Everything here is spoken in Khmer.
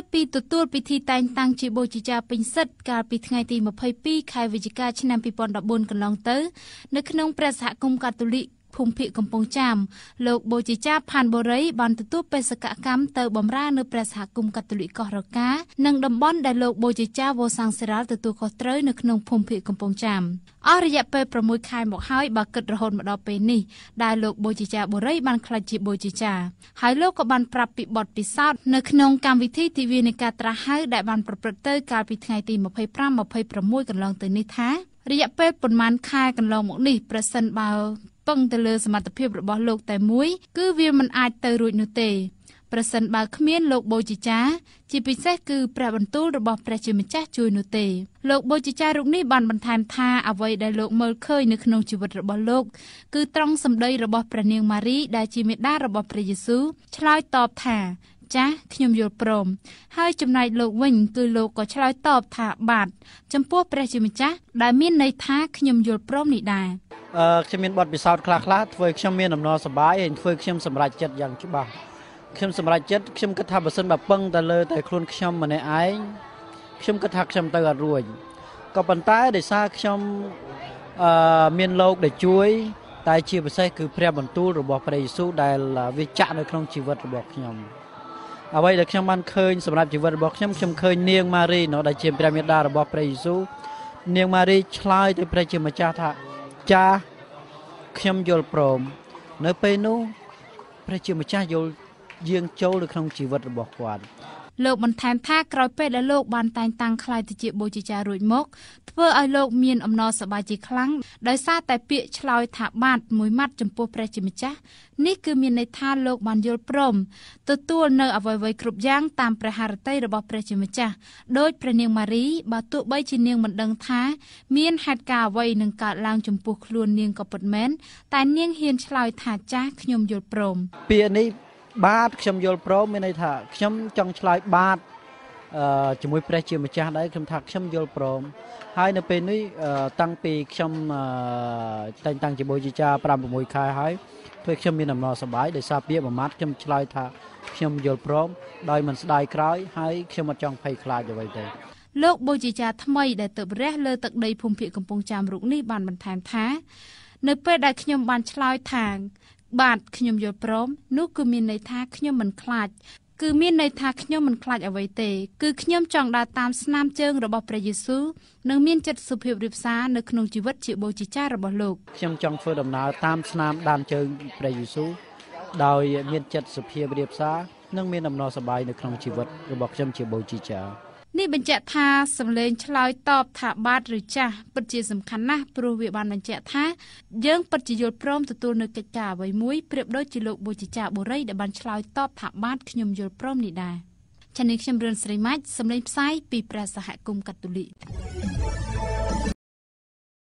យពីទទួលពិធីតែងតាំងជាបូជាចារពេញសិទ្ធកាលពីថ្ងៃទី22ខែវិច្ឆិកាឆ្នាំ2014កន្លងទៅនៅក្នុងព្រះសហគមន៍កាតូលិកភូមិភាគកំពង់ចាមលោកបូជាចាផានបូរីបានទទួលបេសកកម្មទៅបម្រើនៅព្រះសហគមន៍កាតូលិកកោះរកា និងតំបន់ដែលលោកបូជាចាវោសាំងសេរ៉ាល់ទទួលខុសត្រូវនៅក្នុងភូមិភាគកំពង់ចាមអស់រយៈពេល6ខែមកហើយបើគិតរហូតមកដល់ពេលនេះ ដែលលោកបូជាចាបូរី បានក្លាយជាបូជាចាហើយលោកក៏បានប្រាប់ពីបទពិសោធន៍នៅក្នុងកម្មវិធីទិវានៃការត្រាស់ហៅដែលបានប្រព្រឹត្តទៅកាលពីថ្ងៃទី25 26កន្លងទៅនេះថា រយៈពេលប្រមាណខែកន្លងមកនេះប្រសិនបើពឹងទៅលើសមត្ថភាពរបស់លោកតែមួយ គឺវាមិនអាចទៅរួចនោះទេ ប្រសិនបើគ្មានលោកបូជាចាជាពិសេសគឺព្រះបន្ទូលរបស់ព្រះជាម្ចាស់ជួយនោះទេលោកបូជាចារូបនេះបានបន្ថែមថាអ្វីដែលលោកមើលឃើញនៅក្នុងជីវិតរបស់លោកគឺត្រង់សម្ដីរបស់ព្រះនាងម៉ារីដែលជាមេដារបស់ព្រះយេស៊ូវឆ្លើយតបថាចាស់ខ្ញុំយល់ព្រម ហើយចំណែកលោកវិញគឺលោកក៏ឆ្លើយតបថាបាទចំពោះព្រះជាម្ចាស់ដែលមានន័យថាខ្ញុំយល់ព្រមនេះដែរខ្ញុំមានបទពិសោធន៍ខ្លះខ្លះធ្វើខ្ញុំមានដំណរសុបាយហើយធ្វើខ្ញុំសម្រេចចិត្តយ៉ាងច្បាស់ខ្ញុំសម្រេចចិត្តខ្ញុំគិតថាបើសិនបើពឹងតែលើតែខ្លួនខ្ញុំម្នាក់ឯងខ្ញុំគិតថាខ្ញុំទៅអត់រួចក៏ប៉ុន្តែដោយសារខ្ញុំអឺមានលោកដែលជួយតែជាពិសេសគឺព្រះបន្ទូលរបស់ព្រះយេស៊ូវដែលវាចាក់នៅក្នុងជីវិតរបស់ខ្ញុំអ្វីដែលខ្ញុំបានឃើញសម្រាប់ជីវិតរបស់ខ្ញុំខ្ញុំឃើញនាងម៉ារីណោដែលជាព្រះមាតារបស់ព្រះយេស៊ូវនាងម៉ារីឆ្លើយទៅព្រះជាម្ចាស់ថាចាស់ខ្ញុំយល់ព្រម នៅពេលនោះព្រះជាម្ចាស់យល់យាងចូលទៅក្នុងជីវិតរបស់គាត់លោកបន្ថែមថាក្រោយពេលដែលលោកបានតែងតាំងខ្លាយទៅជាបូជាចាររួចមកធ្វើឲ្យលោកមានអំណរសប្បាយជាខ្លាំងដោយសារតែពាក្យឆ្លើយថាបាទមួយម៉ាត់ចំពោះព្រះជាម្ចាស់នេះគឺមានន័យថាលោកបានយល់ព្រមទទួលនៅអ្វីៗគ្រប់យ៉ាងតាមព្រះハរតីរបស់ព្រះជាម្ចាស់ដោយព្រះនាងម៉ារីបើទោះបីជានាងមិនដឹងថា មានហេតុការណ៍អ្វីនឹងកើតឡើងចំពោះខ្លួននាងក៏ពិតមែនតែ នាងហ៊ានឆ្លើយថាចាស់ខ្ញុំយល់ព្រមពាក្យនេះបាទខ្ញុំយល់ព្រមមានន័យថា ខ្ញុំចង់ឆ្លើយបាទជាមួយព្រះជាម្ចាស់ដែរខ្ញុំថាខ្ញុំយល់ព្រម ហើយនៅពេលនេះតាំងពីខ្ញុំតែងតាំងជាបុជាចា5 6ខែហើយធ្វើខ្ញុំមានដំណរសប្បាយដោយសារពាក្យមួយម៉ាត់ខ្ញុំឆ្លើយថាខ្ញុំយល់ព្រម ដោយមិនស្ដាយក្រោយហើយខ្ញុំអត់ចង់ភ័យខ្លាចអ្វីទេ លោកបុជាចាថ្មីដែលទៅរះ លើទឹកដីភូមិភាគកំពង់ចាមរុកនេះបានបន្ថែមថានៅពេលដែលខ្ញុំបានឆ្លើយថាបាទខ្ញុំយល់ព្រមនោះគឺមានន័យថាខ្ញុំមិនខ្លាចគឺមានន័យថាខ្ញុំមិនខ្លាចអ្វីទេគឺខ្ញុំចង់ដើរតាមស្នាមជើងរបស់ព្រះយេស៊ូវនិងមានចិត្តសុភាពរាបសារនៅក្នុងជីវិតជាបូជាចាររបស់លោកខ្ញុំចង់ធ្វើដំណើរតាមស្នាមដានជើងព្រះយេស៊ូវដោយមានចិត្តសុភាពរាបសារនិងមានដំណោះសប្បាយនៅក្នុងជីវិតរបស់ខ្ញុំជាបូជាចារនេះបញ្ជាក់ថាសំឡេងឆ្លើយតបថាបាទឬចាស់ពិតជាសំខាន់ណាស់ព្រោះវាបានបញ្ជាក់ថាយើងពិតជាយល់ព្រមទទួលនៅកិច្ចការអ្វីមួយប្រៀបដូចជាលោកបុជិចាបុរីដែលបានឆ្លើយតបថាបាទខ្ញុំយល់ព្រមនេះដែរចា៎នេះខ្ញុំរឿនស្រីម៉ាច់សំឡេងផ្សាយពីព្រះសហគមន៍កាតូលិក